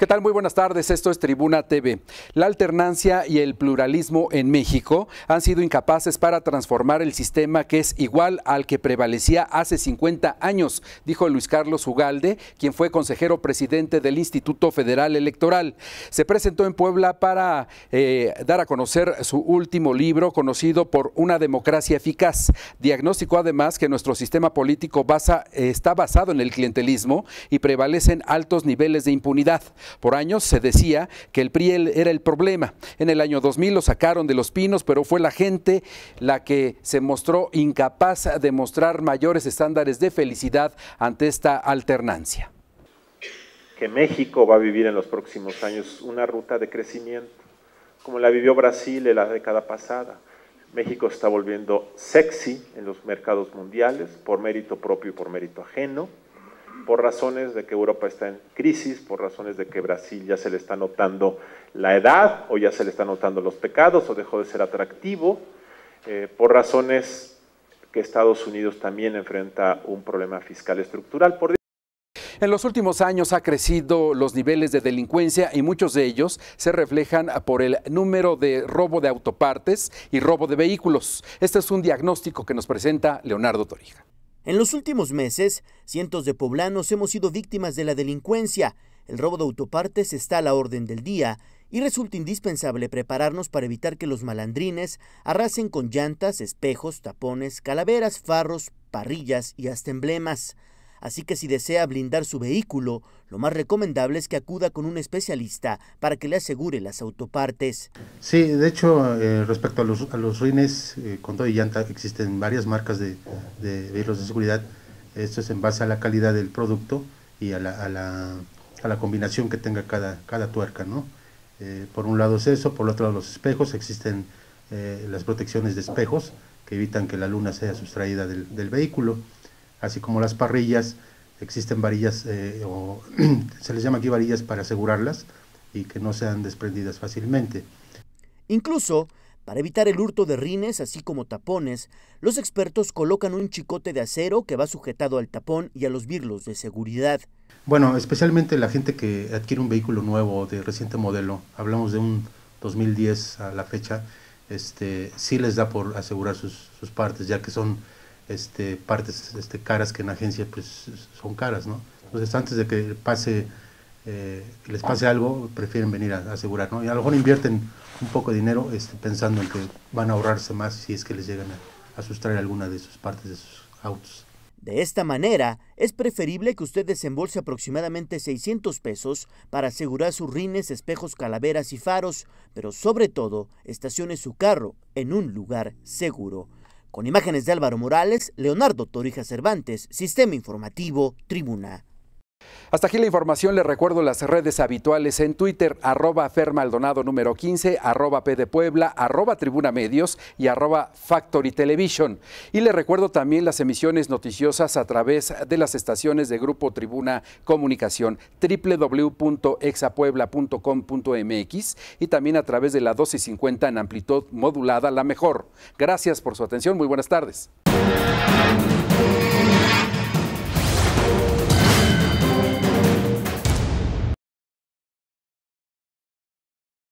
¿Qué tal? Muy buenas tardes. Esto es Tribuna TV. La alternancia y el pluralismo en México han sido incapaces para transformar el sistema que es igual al que prevalecía hace 50 años, dijo Luis Carlos Ugalde, quien fue consejero presidente del Instituto Federal Electoral. Se presentó en Puebla para eh, dar a conocer su último libro, conocido por Una democracia eficaz. Diagnóstico además que nuestro sistema político eh, está basado en el clientelismo y prevalecen altos niveles de impunidad. Por años se decía que el PRI era el problema. En el año 2000 lo sacaron de los pinos, pero fue la gente la que se mostró incapaz de mostrar mayores estándares de felicidad ante esta alternancia. Que México va a vivir en los próximos años una ruta de crecimiento, como la vivió Brasil en la década pasada. México está volviendo sexy en los mercados mundiales por mérito propio y por mérito ajeno por razones de que Europa está en crisis, por razones de que Brasil ya se le está notando la edad o ya se le están notando los pecados o dejó de ser atractivo, eh, por razones que Estados Unidos también enfrenta un problema fiscal estructural. Por en los últimos años ha crecido los niveles de delincuencia y muchos de ellos se reflejan por el número de robo de autopartes y robo de vehículos. Este es un diagnóstico que nos presenta Leonardo Torija. En los últimos meses, cientos de poblanos hemos sido víctimas de la delincuencia. El robo de autopartes está a la orden del día y resulta indispensable prepararnos para evitar que los malandrines arrasen con llantas, espejos, tapones, calaveras, farros, parrillas y hasta emblemas. Así que si desea blindar su vehículo, lo más recomendable es que acuda con un especialista para que le asegure las autopartes. Sí, de hecho, eh, respecto a los, a rines eh, con todo y llanta, existen varias marcas de, de, vehículos de seguridad. Esto es en base a la calidad del producto y a la, a la, combinación que tenga cada, tuerca, ¿no? Eh, por un lado es eso, por otro lado los espejos, existen las protecciones de espejos que evitan que la luna sea sustraída del vehículo así como las parrillas, existen varillas, eh, o se les llama aquí varillas para asegurarlas y que no sean desprendidas fácilmente. Incluso, para evitar el hurto de rines, así como tapones, los expertos colocan un chicote de acero que va sujetado al tapón y a los birlos de seguridad. Bueno, especialmente la gente que adquiere un vehículo nuevo de reciente modelo, hablamos de un 2010 a la fecha, este, sí les da por asegurar sus partes, ya que son este, partes este, caras que en la agencia pues, son caras, ¿no? Entonces, antes de que eh, les pase algo, prefieren venir a, asegurar, Y a lo mejor invierten un poco de dinero este, pensando en que van a ahorrarse más si es que les llegan a, a sustraer alguna de sus partes de sus autos. De esta manera, es preferible que usted desembolse aproximadamente 600 pesos para asegurar sus rines, espejos, calaveras y faros, pero sobre todo, estacione su carro en un lugar seguro. Con imágenes de Álvaro Morales, Leonardo Torija Cervantes, Sistema Informativo, Tribuna. Hasta aquí la información, les recuerdo las redes habituales en Twitter, arroba fermaldonado número 15, arroba P de Puebla, arroba Tribuna Medios y arroba Factory Television. Y les recuerdo también las emisiones noticiosas a través de las estaciones de Grupo Tribuna Comunicación, www.exapuebla.com.mx y también a través de la 1250 en amplitud modulada, la mejor. Gracias por su atención, muy buenas tardes.